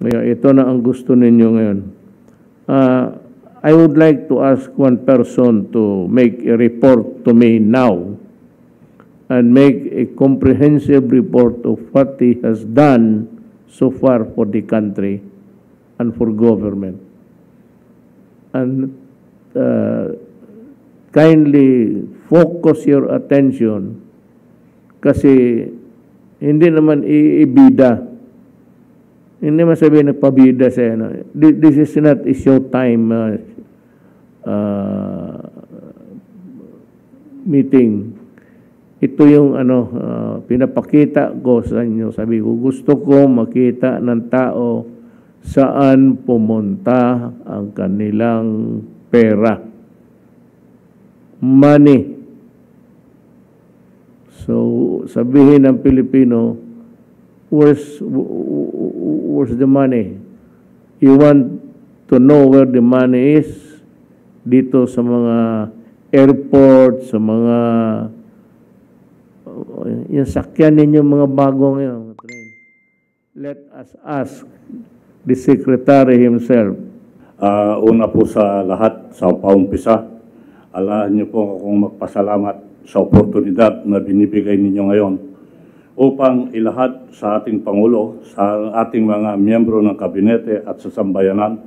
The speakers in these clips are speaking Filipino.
Ngayon, ito na ang gusto ninyo ngayon. Uh, I would like to ask one person to make a report to me now and make a comprehensive report of what he has done so far for the country and for government. And uh, kindly focus your attention kasi hindi naman iibida hindi masabihin nagpabida sa ano. This is not a showtime uh, uh, meeting. Ito yung ano, uh, pinapakita ko sa inyo. Sabi ko, gusto ko makita ng tao saan pumunta ang kanilang pera. Money. So, sabihin ng Pilipino, where's, where's the money? You want to know where the money is dito sa mga airport, sa mga yung sakyan ninyo mga bagong ngayon. Let us ask the secretary himself. Uh, una po sa lahat, sa paumpisa, alahan niyo po akong magpasalamat sa oportunidad na binibigay ninyo ngayon upang ilahat sa ating Pangulo, sa ating mga miyembro ng kabinete at sa sambayanan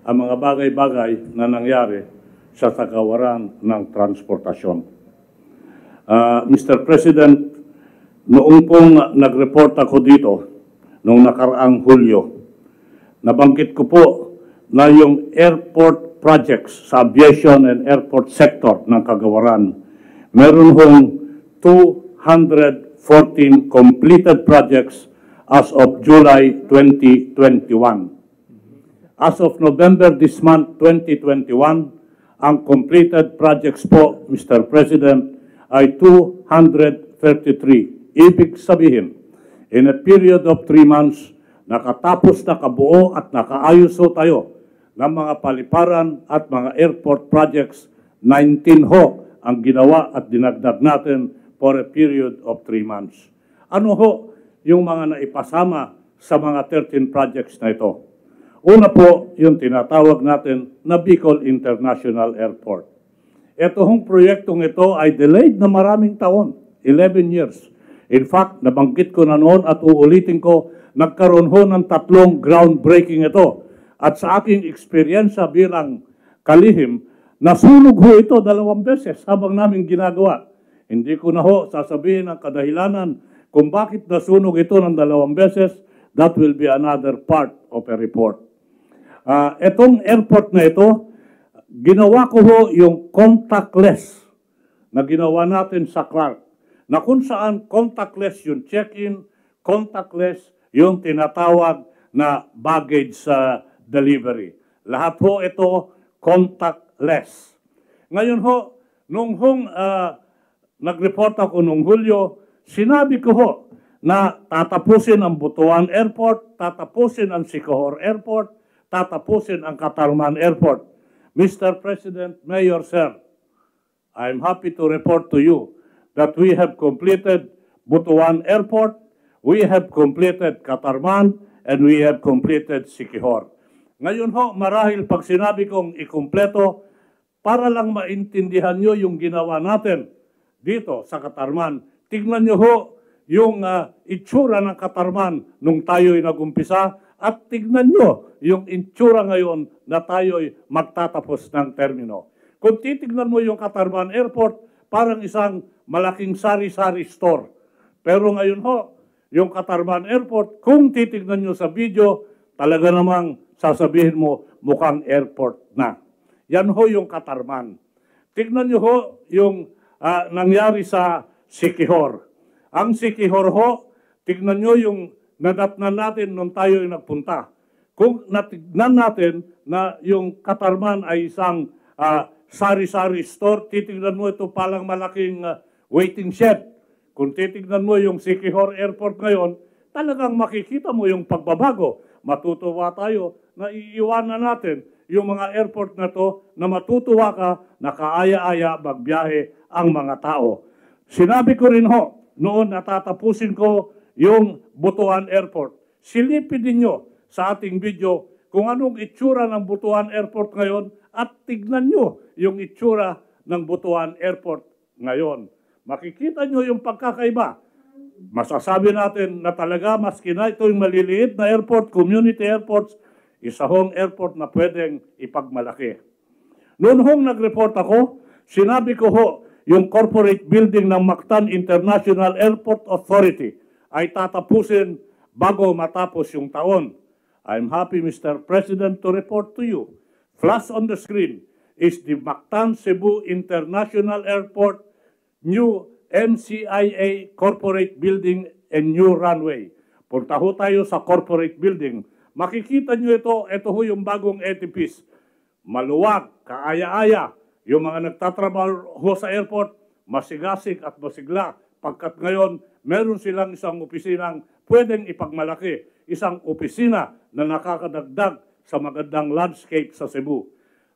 ang mga bagay-bagay na nangyari sa tagawaran ng transportasyon. Uh, ah, Mr. President, noong pong nag-report ako dito, noong nakaraang Hulyo, nabanggit ko po na yung airport projects sa aviation and airport sector ng kagawaran, meron hong 200 14 completed projects as of July 2021. As of November this month, 2021, ang completed projects po, Mr. President, ay 233. Ibig sabihin, in a period of 3 months, nakatapos, nakabuo at nakaayos ho tayo ng mga paliparan at mga airport projects. 19 ho ang ginawa at dinagdag natin for a period of three months. Ano ho yung mga naipasama sa mga 13 projects na ito? Una po, yung tinatawag natin na Bicol International Airport. Ito hong proyektong ito ay delayed na maraming taon, 11 years. In fact, nabanggit ko na noon at uulitin ko, nagkaroon ho ng tatlong groundbreaking ito. At sa aking experience bilang kalihim, nasunog ho ito dalawang beses habang namin ginagawa. Hindi ko na ho sasabihin ang kadahilanan kung bakit nasunog ito ng dalawang beses. That will be another part of a report. Uh, etong airport na ito, ginawa ko ho yung contactless na ginawa natin sa Clark na kung saan contactless yung check-in, contactless yung tinatawag na baggage sa uh, delivery. Lahat ho ito contactless. Ngayon ho, nung hong uh, nag-report ako noong Hulyo, sinabi ko ho na tatapusin ang Butuan Airport, tatapusin ang Sicohor Airport, tatapusin ang Katarman Airport. Mr. President, Mayor, sir, I'm happy to report to you that we have completed Butuan Airport, we have completed Katarman, and we have completed Sikihor. Ngayon ho, marahil pag sinabi kong ikumpleto, para lang maintindihan nyo yung ginawa natin dito sa Katarman. Tignan niyo ho yung uh, itsura ng Katarman nung tayo'y nagumpisa at tignan niyo yung itsura ngayon na tayo'y magtatapos ng termino. Kung titignan mo yung Katarman Airport, parang isang malaking sari-sari store. Pero ngayon ho, yung Katarman Airport, kung titignan nyo sa video, talaga namang sasabihin mo, mukhang airport na. Yan ho yung Katarman. Tignan nyo ho yung uh, nangyari sa Sikihor. Ang Sikihor ho, tignan nyo yung nadatnan natin nung tayo ay nagpunta. Kung natignan natin na yung Katarman ay isang uh, sari-sari store, titignan mo ito palang malaking uh, waiting shed. Kung titignan mo yung Sikihor Airport ngayon, talagang makikita mo yung pagbabago. Matutuwa tayo na iiwanan natin yung mga airport na to na matutuwa ka na kaaya-aya magbiyahe ang mga tao. Sinabi ko rin ho, noon natatapusin ko yung Butuan Airport. Silipin ninyo sa ating video kung anong itsura ng Butuan Airport ngayon at tignan nyo yung itsura ng Butuan Airport ngayon. Makikita nyo yung pagkakaiba. Masasabi natin na talaga maski na ito yung maliliit na airport, community airports, isa hong airport na pwedeng ipagmalaki. Noon hong nag-report ako, sinabi ko ho yung corporate building ng Mactan International Airport Authority ay tatapusin bago matapos yung taon. I'm happy, Mr. President, to report to you. Flash on the screen is the Mactan Cebu International Airport new MCIA corporate building and new runway. Punta ho tayo sa corporate building. Makikita nyo ito, ito ho yung bagong edifice. Maluwag, kaaya-aya, yung mga nagtatrabaho sa airport, masigasig at masigla pagkat ngayon meron silang isang opisinang pwedeng ipagmalaki, isang opisina na nakakadagdag sa magandang landscape sa Cebu.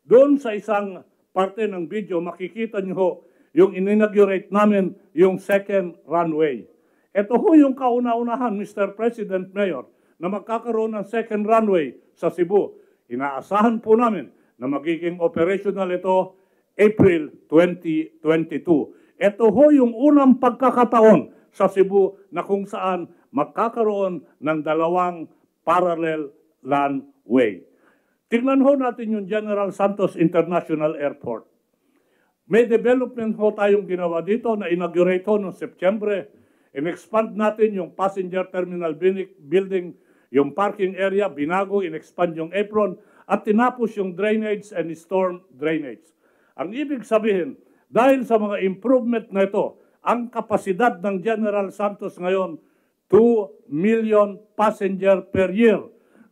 Doon sa isang parte ng video, makikita nyo yung ininagurate namin yung second runway. Ito ho yung kauna-unahan, Mr. President Mayor, na magkakaroon ng second runway sa Cebu. Inaasahan po namin na magiging operational ito April 2022. Ito ho yung unang pagkakataon sa Cebu na kung saan magkakaroon ng dalawang parallel land way. ho natin yung General Santos International Airport. May development ho tayong ginawa dito na inaugurate ho noong September. In-expand natin yung passenger terminal building, yung parking area, binago, in-expand yung apron, at tinapos yung drainage and storm drainage. Ang ibig sabihin, dahil sa mga improvement na ito, ang kapasidad ng General Santos ngayon, 2 million passenger per year.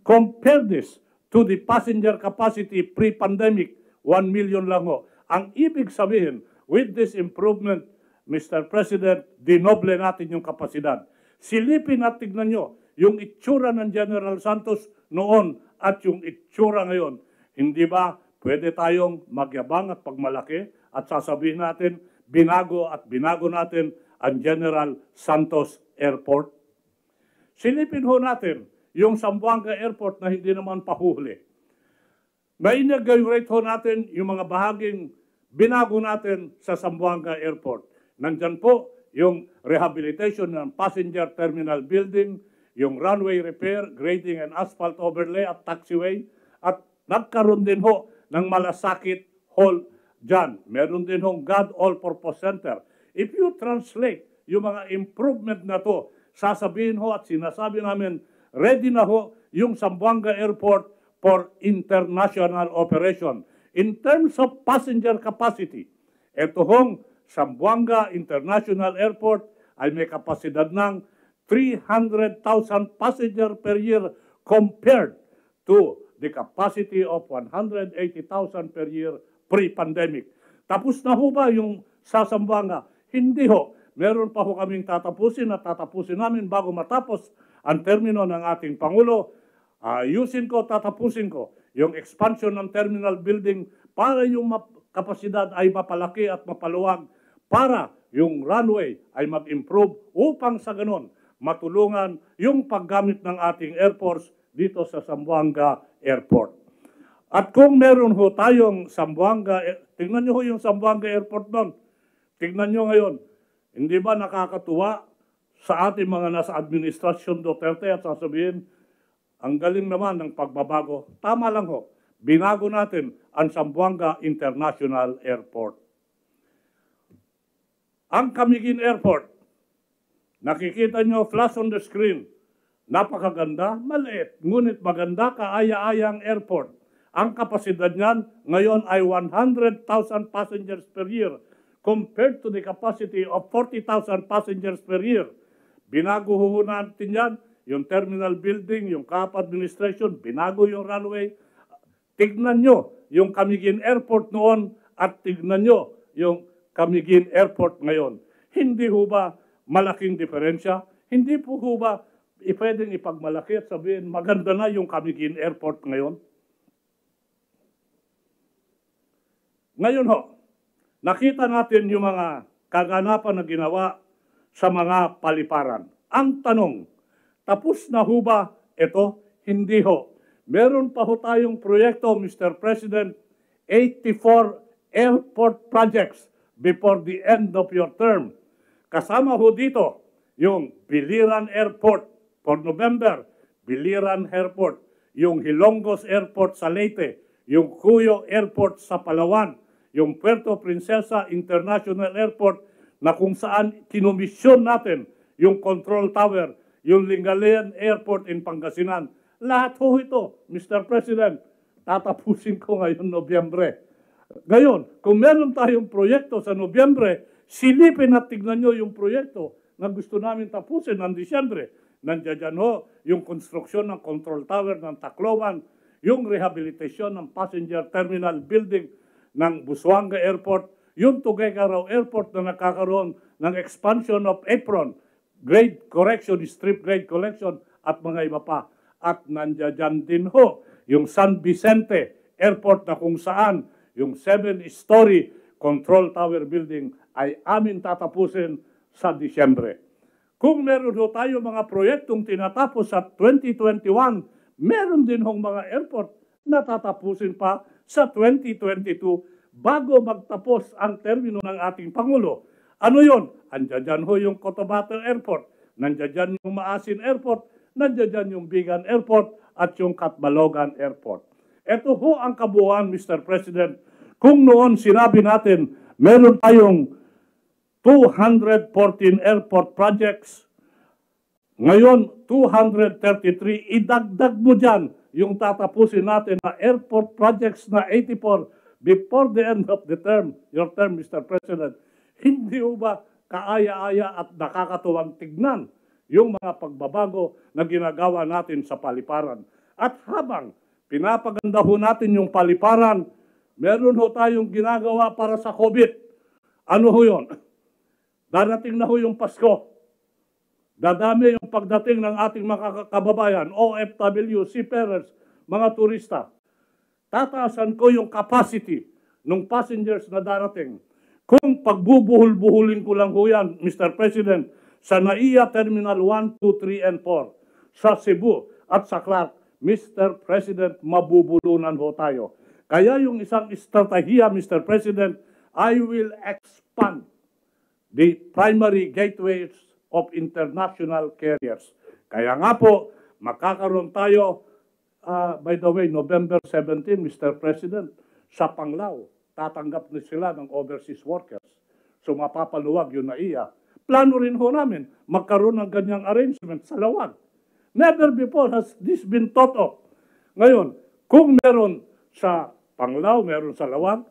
Compare this to the passenger capacity pre-pandemic, 1 million lang ho. Ang ibig sabihin, with this improvement, Mr. President, dinoble natin yung kapasidad. Silipin at tignan nyo yung itsura ng General Santos noon at yung itsura ngayon. Hindi ba Pwede tayong magyabang at pagmalaki at sasabihin natin, binago at binago natin ang General Santos Airport. Silipin ho natin yung Sambuanga Airport na hindi naman pahuhuli. Na-inaugurate ho natin yung mga bahaging binago natin sa Sambuanga Airport. Nandyan po yung rehabilitation ng passenger terminal building, yung runway repair, grading and asphalt overlay at taxiway, at nagkaroon din ho ng Malasakit Hall John. Meron din hong God All-Purpose Center. If you translate yung mga improvement na to, sasabihin ho at sinasabi namin, ready na ho yung Sambuanga Airport for international operation. In terms of passenger capacity, ito hong Sambuanga International Airport ay may kapasidad ng 300,000 passenger per year compared to the capacity of 180,000 per year pre-pandemic. Tapos na ho ba yung sasambanga? Hindi ho. Meron pa ho kaming tatapusin at tatapusin namin bago matapos ang termino ng ating Pangulo. Ayusin uh, ko, tatapusin ko yung expansion ng terminal building para yung kapasidad ay mapalaki at mapaluwag para yung runway ay mag-improve upang sa ganon matulungan yung paggamit ng ating Air Force dito sa Sambuanga Airport. At kung meron ho tayong Sambuanga, tingnan nyo ho yung Sambuanga Airport doon. Tingnan nyo ngayon, hindi ba nakakatuwa sa ating mga nasa administrasyon Duterte at sasabihin, ang galing naman ng pagbabago. Tama lang ho, binago natin ang Sambuanga International Airport. Ang Kamigin Airport, nakikita nyo flash on the screen, Napakaganda, maliit, ngunit maganda kaaya-ayang airport. Ang kapasidad niyan ngayon ay 100,000 passengers per year compared to the capacity of 40,000 passengers per year. Binago ho natin yan, yung terminal building, yung CAP administration, binago yung runway. Tignan nyo yung Camiguin Airport noon at tignan nyo yung Camiguin Airport ngayon. Hindi ho ba malaking diferensya? Hindi po ho ba eh, pwedeng ipagmalaki at sabihin, maganda na yung Camiguin Airport ngayon. Ngayon ho, nakita natin yung mga kaganapan na ginawa sa mga paliparan. Ang tanong, tapos na ho ba ito? Hindi ho. Meron pa ho tayong proyekto, Mr. President, 84 airport projects before the end of your term. Kasama ho dito yung Biliran Airport, For November, Biliran Airport, yung Hilongos Airport sa Leyte, yung Cuyo Airport sa Palawan, yung Puerto Princesa International Airport na kung saan kinomisyon natin yung control tower, yung Lingalayan Airport in Pangasinan. Lahat ho ito, Mr. President, tatapusin ko ngayon Nobyembre. Ngayon, kung meron tayong proyekto sa Nobyembre, silipin at tignan nyo yung proyekto na gusto namin tapusin ng Disyembre. Nandiyan ho yung construction ng control tower ng Tacloban, yung rehabilitation ng passenger terminal building ng Busuanga Airport, yung Tuguegarao Airport na nakakaroon ng expansion of apron, grade correction, strip grade collection, at mga iba pa. At nandiyan din ho yung San Vicente Airport na kung saan yung seven-story control tower building ay amin tatapusin sa Disyembre. Kung meron ho tayo mga proyektong tinatapos sa 2021, meron din hong mga airport na tatapusin pa sa 2022 bago magtapos ang termino ng ating Pangulo. Ano yon? Andiyan dyan ho yung Cotabato Airport, nandiyan dyan yung Maasin Airport, nandiyan dyan yung Bigan Airport at yung Katbalogan Airport. Ito ho ang kabuuan, Mr. President. Kung noon sinabi natin, meron tayong 214 airport projects. Ngayon, 233. Idagdag mo dyan yung tatapusin natin na airport projects na 84 before the end of the term, your term, Mr. President. Hindi ho ba kaaya-aya at nakakatuwang tignan yung mga pagbabago na ginagawa natin sa paliparan? At habang pinapaganda ho natin yung paliparan, meron ho tayong ginagawa para sa COVID. Ano ho yun? Darating na ho yung Pasko. Dadami yung pagdating ng ating mga kababayan, OFW, seafarers, mga turista. Tataasan ko yung capacity ng passengers na darating. Kung pagbubuhul buhulin ko lang ho yan, Mr. President, sa NAIA Terminal 1, 2, 3, and 4, sa Cebu at sa Clark, Mr. President, mabubulunan ho tayo. Kaya yung isang estratehiya, Mr. President, I will expand the primary gateways of international carriers. Kaya nga po, makakaroon tayo, uh, by the way, November 17, Mr. President, sa Panglao, tatanggap na sila ng overseas workers. So mapapaluwag yun na iya. Plano rin ho namin, magkaroon ng ganyang arrangement sa lawag. Never before has this been thought of. Ngayon, kung meron sa Panglao, meron sa Lawag,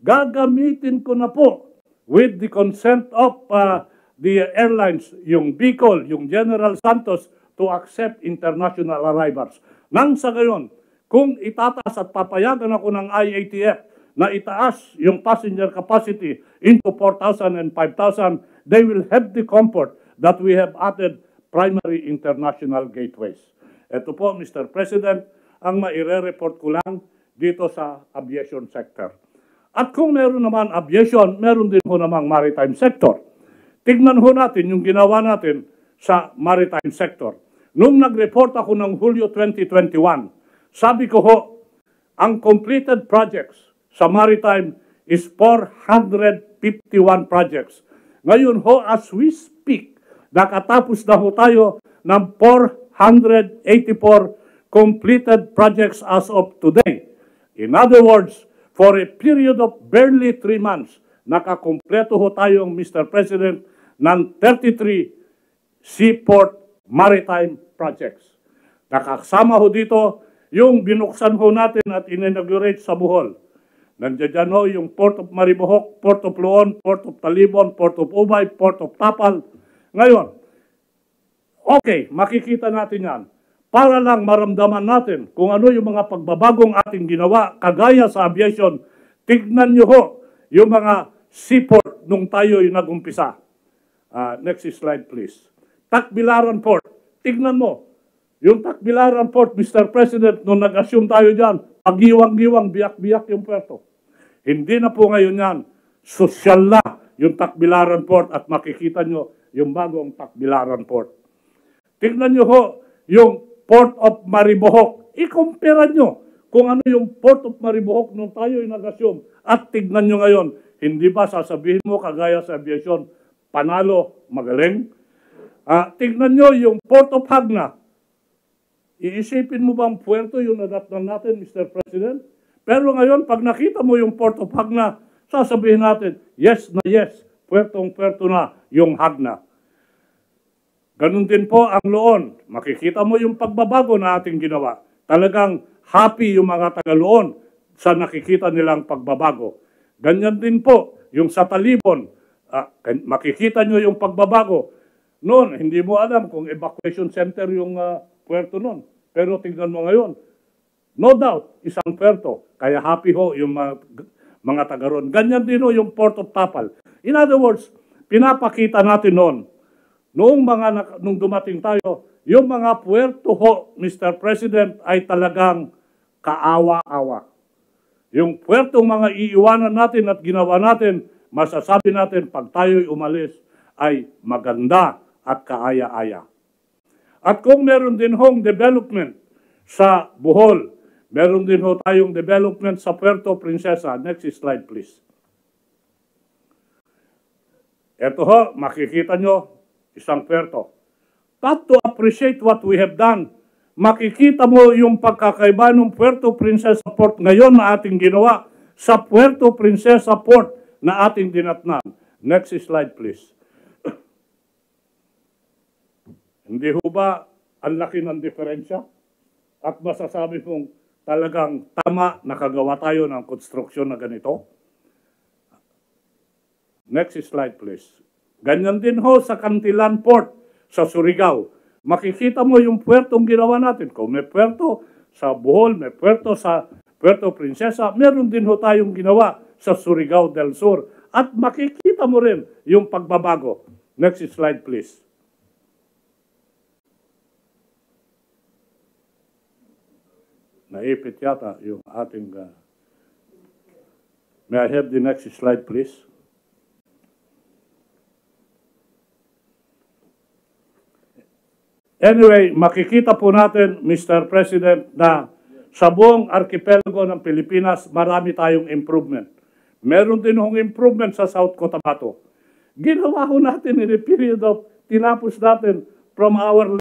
gagamitin ko na po with the consent of uh, the airlines, yung Bicol, yung General Santos, to accept international arrivals. Nang sa gayon, kung itataas at papayagan ako ng IATF na itaas yung passenger capacity into 4,000 and 5,000, they will have the comfort that we have added primary international gateways. Ito po, Mr. President, ang maire-report ko lang dito sa aviation sector. At kung meron naman aviation, meron din ho namang maritime sector. Tignan ho natin yung ginawa natin sa maritime sector. Noong nag-report ako ng Hulyo 2021, sabi ko ho, ang completed projects sa maritime is 451 projects. Ngayon ho, as we speak, nakatapos na ho tayo ng 484 completed projects as of today. In other words, for a period of barely three months, nakakumpleto ho tayong Mr. President ng 33 seaport maritime projects. Nakasama ho dito yung binuksan ho natin at inaugurate sa Bohol. Nandiyan ho yung Port of Maribohok, Port of Luon, Port of Talibon, Port of Ubay, Port of Tapal. Ngayon, okay, makikita natin yan para lang maramdaman natin kung ano yung mga pagbabagong ating ginawa, kagaya sa aviation, tignan nyo ho yung mga seaport nung tayo'y nagumpisa. Uh, next slide please. Takbilaran Port, tignan mo. Yung Takbilaran Port, Mr. President, nung nag-assume tayo dyan, pagiwang-giwang, biyak-biyak yung puerto. Hindi na po ngayon yan. Sosyal na yung Takbilaran Port at makikita nyo yung bagong Takbilaran Port. Tignan nyo ho yung Port of Maribohok. Ikumpira nyo kung ano yung Port of Maribohok nung tayo ay nag-assume. At tignan nyo ngayon, hindi ba sasabihin mo kagaya sa aviation, panalo, magaling? Ah, tignan nyo yung Port of Hagna. Iisipin mo bang puerto yung nadatnan natin, Mr. President? Pero ngayon, pag nakita mo yung Port of Hagna, sasabihin natin, yes na yes, puertong-puerto na yung Hagna. Ganun din po ang loon. Makikita mo yung pagbabago na ating ginawa. Talagang happy yung mga taga-loon sa nakikita nilang pagbabago. Ganyan din po yung sa talibon. Ah, makikita nyo yung pagbabago. Noon, hindi mo alam kung evacuation center yung uh, ah, puerto noon. Pero tingnan mo ngayon, no doubt, isang puerto. Kaya happy ho yung mga, mga taga roon. Ganyan din ho yung Port of Tapal. In other words, pinapakita natin noon Noong mga nung dumating tayo, yung mga puerto ho, Mr. President, ay talagang kaawa-awa. Yung puerto mga iiwanan natin at ginawa natin, masasabi natin pag tayo'y umalis ay maganda at kaaya-aya. At kung meron din hong development sa Bohol, meron din ho tayong development sa Puerto Princesa. Next slide please. Ito ho, makikita nyo, isang puerto. But to appreciate what we have done, makikita mo yung pagkakaiba ng Puerto Princesa Port ngayon na ating ginawa sa Puerto Princesa Port na ating dinatnan. Next slide please. Hindi ho ba ang laki ng diferensya? At masasabi mong talagang tama nakagawa tayo ng konstruksyon na ganito? Next slide please. Ganyan din ho sa Cantilan Port sa Surigao. Makikita mo yung puertong ginawa natin. Kung may puerto sa Bohol, may puerto sa Puerto Princesa, meron din ho tayong ginawa sa Surigao del Sur. At makikita mo rin yung pagbabago. Next slide please. Naipit yata yung ating... Uh... May I have the next slide please? Anyway, makikita po natin, Mr. President, na sa buong archipelago ng Pilipinas, marami tayong improvement. Meron din hong improvement sa South Cotabato. Ginawa ho natin in a period of, tinapos natin from our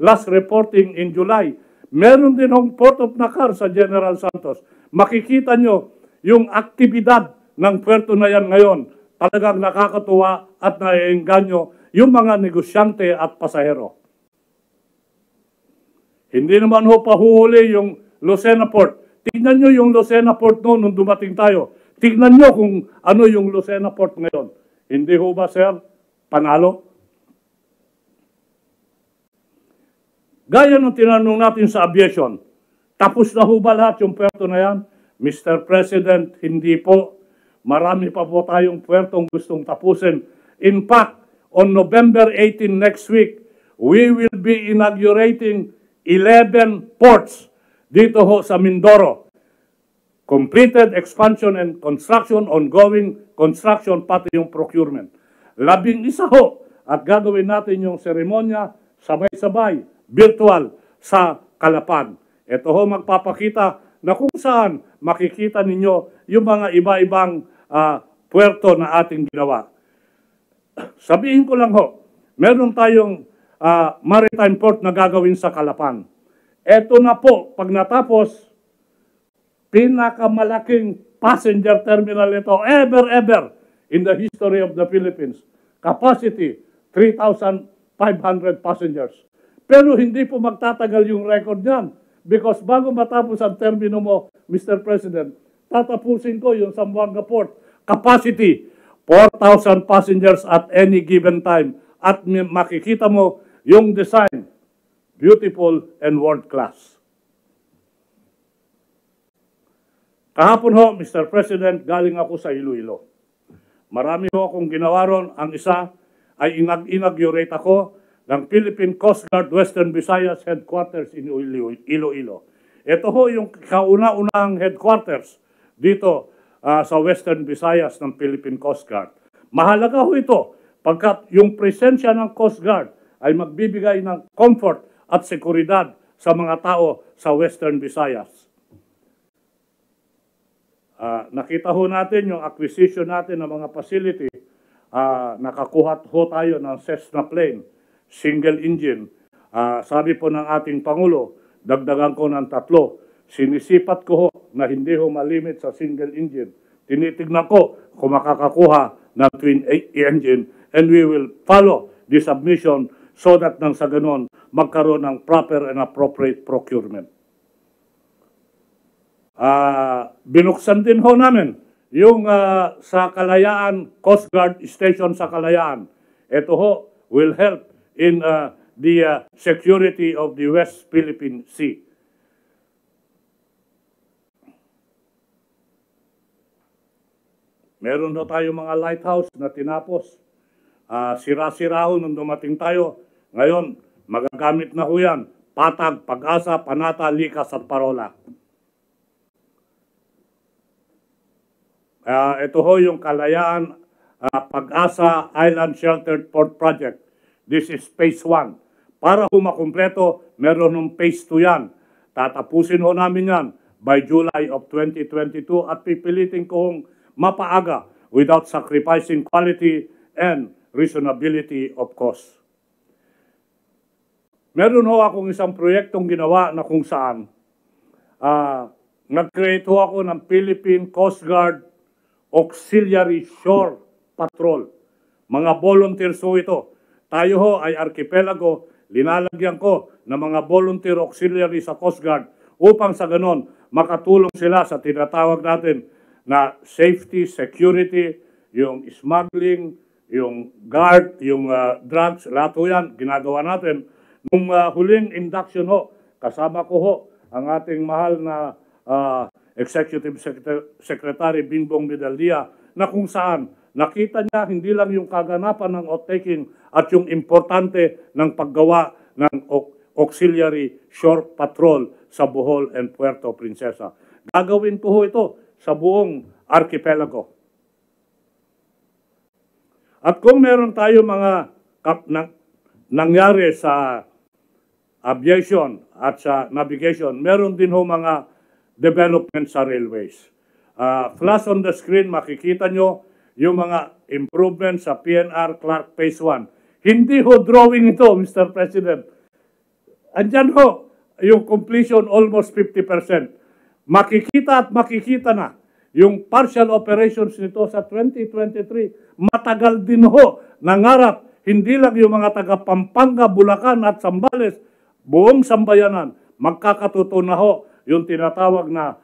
last reporting in July. Meron din hong Port of Nakar sa General Santos. Makikita nyo yung aktibidad ng puerto na yan ngayon. Talagang nakakatuwa at naiengganyo yung mga negosyante at pasahero. Hindi naman ho pahuhuli yung Lucena Port. Tingnan nyo yung Lucena Port noon nung dumating tayo. Tingnan nyo kung ano yung Lucena Port ngayon. Hindi ho ba, sir, panalo? Gaya ng tinanong natin sa aviation, tapos na ho ba lahat yung puerto na yan? Mr. President, hindi po. Marami pa po tayong puertong gustong tapusin. In fact, on November 18 next week, we will be inaugurating 11 ports dito ho sa Mindoro. Completed expansion and construction, ongoing construction, pati yung procurement. Labing isa ho at gagawin natin yung seremonya sabay-sabay, virtual, sa Kalapan. Ito ho magpapakita na kung saan makikita ninyo yung mga iba-ibang uh, ah, puerto na ating ginawa. Sabihin ko lang ho, meron tayong uh, maritime port na gagawin sa Kalapan. Ito na po, pag natapos, pinakamalaking passenger terminal ito ever, ever in the history of the Philippines. Capacity, 3,500 passengers. Pero hindi po magtatagal yung record niyan because bago matapos ang termino mo, Mr. President, tatapusin ko yung Sambuanga Port. Capacity, 4,000 passengers at any given time. At makikita mo, yung design, beautiful and world-class. Kahapon ho, Mr. President, galing ako sa Iloilo. Marami ho akong ginawa ron. Ang isa ay inag-inaugurate ako ng Philippine Coast Guard Western Visayas Headquarters in Iloilo. Ito ho yung kauna-unang headquarters dito uh, sa Western Visayas ng Philippine Coast Guard. Mahalaga ho ito pagkat yung presensya ng Coast Guard ay magbibigay ng comfort at seguridad sa mga tao sa Western Visayas. Uh, nakita ho natin yung acquisition natin ng mga facility. Uh, nakakuha ho tayo ng Cessna plane, single engine. Uh, sabi po ng ating Pangulo, dagdagan ko ng tatlo. Sinisipat ko ho na hindi ho malimit sa single engine. Tinitignan ko kung makakakuha ng twin engine and we will follow the submission so that nang sa ganon magkaroon ng proper and appropriate procurement. Uh, binuksan din ho namin yung uh, sa Kalayaan, Coast Guard Station sa Kalayaan. Ito ho will help in uh, the uh, security of the West Philippine Sea. Meron daw tayo mga lighthouse na tinapos. Uh, sira-sira ho nung dumating tayo ngayon, magagamit na ho yan. Patag, pag-asa, panata, likas at parola. Uh, ito ho yung Kalayaan uh, Pag-asa Island Sheltered Port Project. This is phase 1. Para ho makumpleto, meron ng phase 2 yan. Tatapusin ho namin yan by July of 2022 at pipilitin kong mapaaga without sacrificing quality and reasonability of cost. Meron ho akong isang proyektong ginawa na kung saan uh, nag-create ho ako ng Philippine Coast Guard Auxiliary Shore Patrol. Mga volunteers ho ito. Tayo ho ay archipelago, linalagyan ko ng mga volunteer auxiliary sa Coast Guard upang sa ganon makatulong sila sa tinatawag natin na safety, security, yung smuggling, yung guard, yung uh, drugs, lahat yan ginagawa natin Nung uh, huling induction ho, kasama ko ho ang ating mahal na uh, Executive Secretary, Bingbong Binbong Medaldia na kung saan nakita niya hindi lang yung kaganapan ng outtaking at yung importante ng paggawa ng Auxiliary Shore Patrol sa Bohol and Puerto Princesa. Gagawin po ho ito sa buong archipelago. At kung meron tayo mga kap, na, nangyari sa aviation at sa navigation, meron din ho mga development sa railways. Uh, flash on the screen, makikita nyo yung mga improvement sa PNR Clark Phase 1. Hindi ho drawing ito, Mr. President. Andyan ho yung completion almost 50%. Makikita at makikita na yung partial operations nito sa 2023. Matagal din ho nangarap hindi lang yung mga taga Pampanga, Bulacan at Sambales buong sambayanan, magkakatuto na ho yung tinatawag na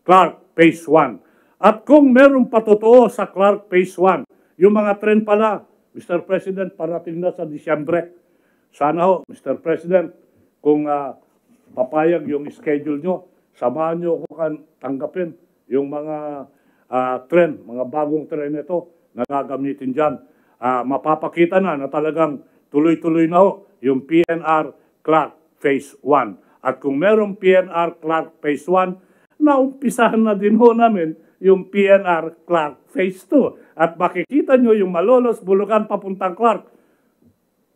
Clark Phase 1. At kung meron patotoo sa Clark Phase 1, yung mga trend pala, Mr. President, parating na sa Disyembre. Sana ho, Mr. President, kung uh, papayag yung schedule nyo, samahan nyo ko kan tanggapin yung mga uh, ah, trend, mga bagong trend nito na gagamitin dyan. Uh, mapapakita na na talagang tuloy-tuloy na ho yung PNR Clark Phase 1. At kung merong PNR Clark Phase 1, naumpisahan na din ho namin yung PNR Clark Phase 2. At makikita nyo yung Malolos, Bulukan, papuntang Clark,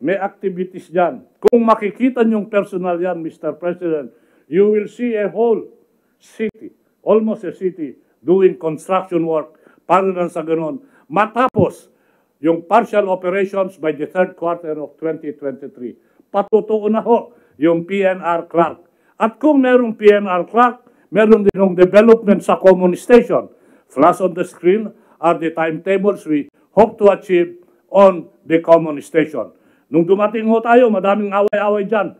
may activities dyan. Kung makikita nyo yung personal yan, Mr. President, you will see a whole city, almost a city, doing construction work para lang sa ganun. Matapos yung partial operations by the third quarter of 2023. Patutuon na ho yung PNR Clark. At kung merong PNR Clark, meron din yung development sa common station. Flash on the screen are the timetables we hope to achieve on the common station. Nung dumating ho tayo, madaming away-away dyan.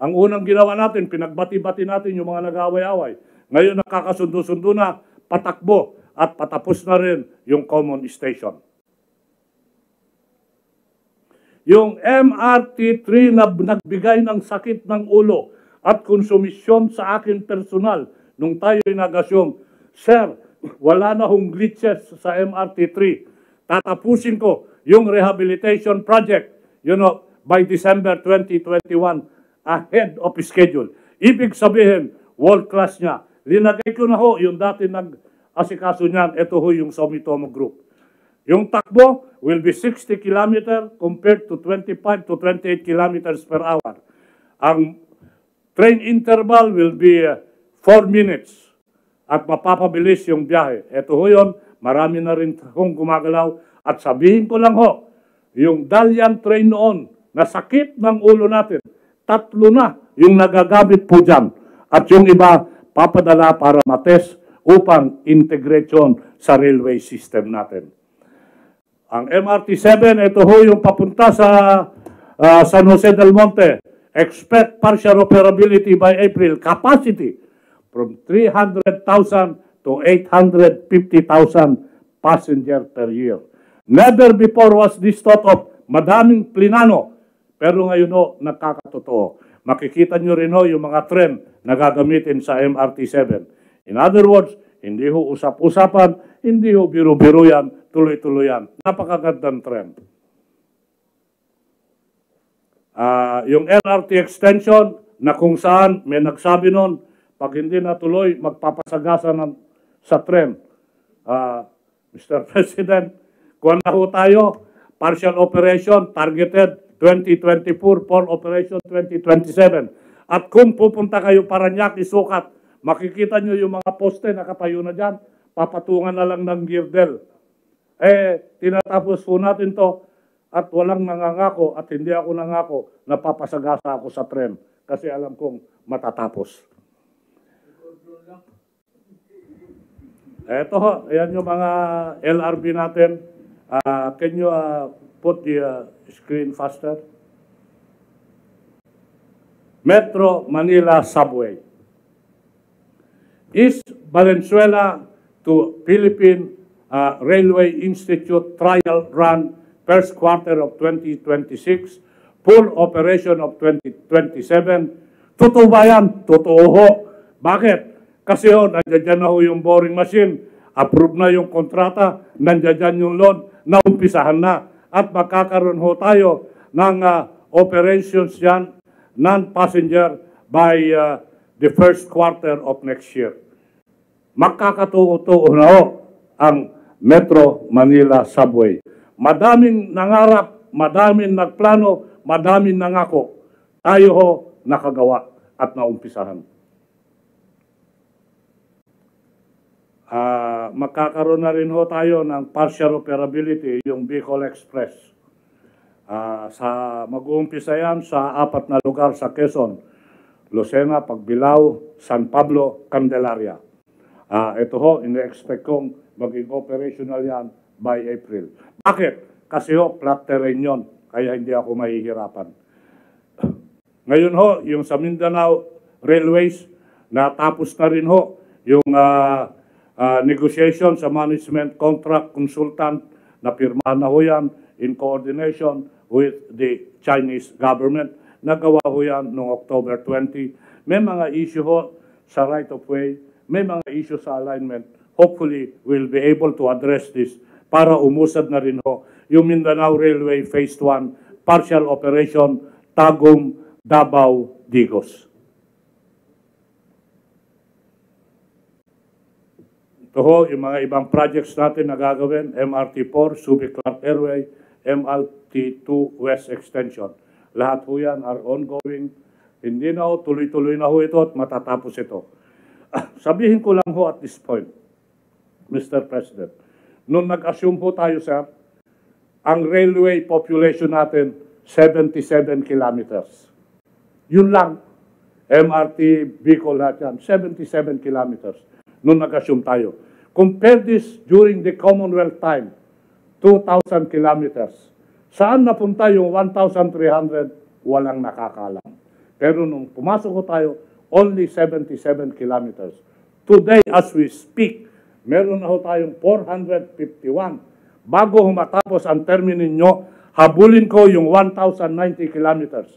Ang unang ginawa natin, pinagbati-bati natin yung mga nag-away-away. Ngayon nakakasundo-sundo na, patakbo at patapos na rin yung common station. Yung MRT3 na nagbigay ng sakit ng ulo at konsumisyon sa akin personal nung tayo nagasyong, Sir, wala na hong glitches sa MRT3. Tatapusin ko yung rehabilitation project, you know, by December 2021 ahead of schedule. Ibig sabihin, world class niya. Linagay ko na ho yung dati nag-asikaso niyan. Ito ho yung Sumitomo Group. Yung takbo will be 60 km compared to 25 to 28 kilometers per hour. Ang train interval will be 4 uh, minutes at mapapabilis yung biyahe. Ito ho yun, marami na rin akong gumagalaw. At sabihin ko lang ho, yung Dalian train noon, na sakit ng ulo natin, tatlo na yung nagagamit po dyan. At yung iba, papadala para matest upang integration sa railway system natin. Ang MRT-7, ito ho yung papunta sa uh, San Jose del Monte. Expect partial operability by April. Capacity from 300,000 to 850,000 passenger per year. Never before was this thought of madaming plinano. Pero ngayon ho, nakakatotoo. Makikita nyo rin ho yung mga tren na gagamitin sa MRT-7. In other words, hindi ho usap-usapan, hindi ho biro-biro yan tuloy-tuloyan. tuloy Napakagandang trend. Uh, yung LRT extension na kung saan may nagsabi noon, pag hindi natuloy, magpapasagasa ng, sa trend. Uh, ah, Mr. President, kuha na ho tayo, partial operation, targeted 2024, full operation 2027. At kung pupunta kayo para Paranaque, isukat, makikita nyo yung mga poste, nakatayo na dyan, papatungan na lang ng girdle. Eh, tinatapos po natin to at walang nangangako at hindi ako nangako na papasagasa ako sa tren kasi alam kong matatapos. Ito, yan yung mga LRB natin. Uh, can you uh, put the uh, screen faster? Metro Manila Subway. East Valenzuela to Philippine uh, Railway Institute trial run first quarter of 2026, full operation of 2027. Totoo ba yan? Totoo ho. Bakit? Kasi ho, nandiyan na ho yung boring machine, Approved na yung kontrata, nandiyan yung loan, naumpisahan na. At magkakaroon ho tayo ng uh, operations yan, non-passenger by uh, the first quarter of next year. Magkakatuo-tuo na ho ang Metro Manila Subway. Madaming nangarap, madaming nagplano, madaming nangako. Tayo ho nakagawa at naumpisahan. Uh, magkakaroon na rin ho tayo ng partial operability, yung Bicol Express. Uh, sa mag-uumpisa yan sa apat na lugar sa Quezon, Lucena, Pagbilao, San Pablo, Candelaria. Uh, ito ho, ina-expect kong maging operational yan by April. Bakit? Kasi ho, flat terrain yon, kaya hindi ako mahihirapan. Ngayon ho, yung sa Mindanao Railways, natapos na rin ho yung uh, uh, negotiation sa management contract consultant na pirma na ho yan in coordination with the Chinese government. Nagawa ho yan noong October 20. May mga issue ho sa right of way, may mga issue sa alignment hopefully we'll be able to address this para umusad na rin ho yung Mindanao Railway Phase 1 Partial Operation Tagum Davao Digos. Ito ho, yung mga ibang projects natin na gagawin, MRT-4, Subic Clark Airway, MRT-2 West Extension. Lahat ho yan are ongoing. Hindi na ho, tuloy-tuloy na ho ito at matatapos ito. Ah, sabihin ko lang ho at this point, Mr. President. Noon nag-assume po tayo, sir, ang railway population natin, 77 kilometers. Yun lang. MRT, Bicol, lahat yan. 77 kilometers. Noon nag-assume tayo. Compare this during the Commonwealth time, 2,000 kilometers. Saan napunta yung 1,300? Walang nakakalam. Pero nung pumasok ko tayo, only 77 kilometers. Today, as we speak, Meron na ho tayong 451. Bago humatapos ang termino ninyo, habulin ko yung 1,090 kilometers.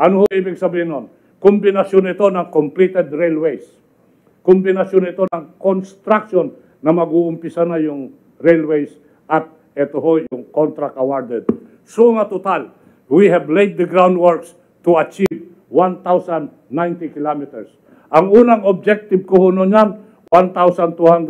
Ano ho ibig sabihin nun? Kombinasyon ito ng completed railways. Kombinasyon ito ng construction na mag-uumpisa na yung railways at ito ho yung contract awarded. So nga total, we have laid the groundworks to achieve 1,090 kilometers. Ang unang objective ko ho noon yan, 1,200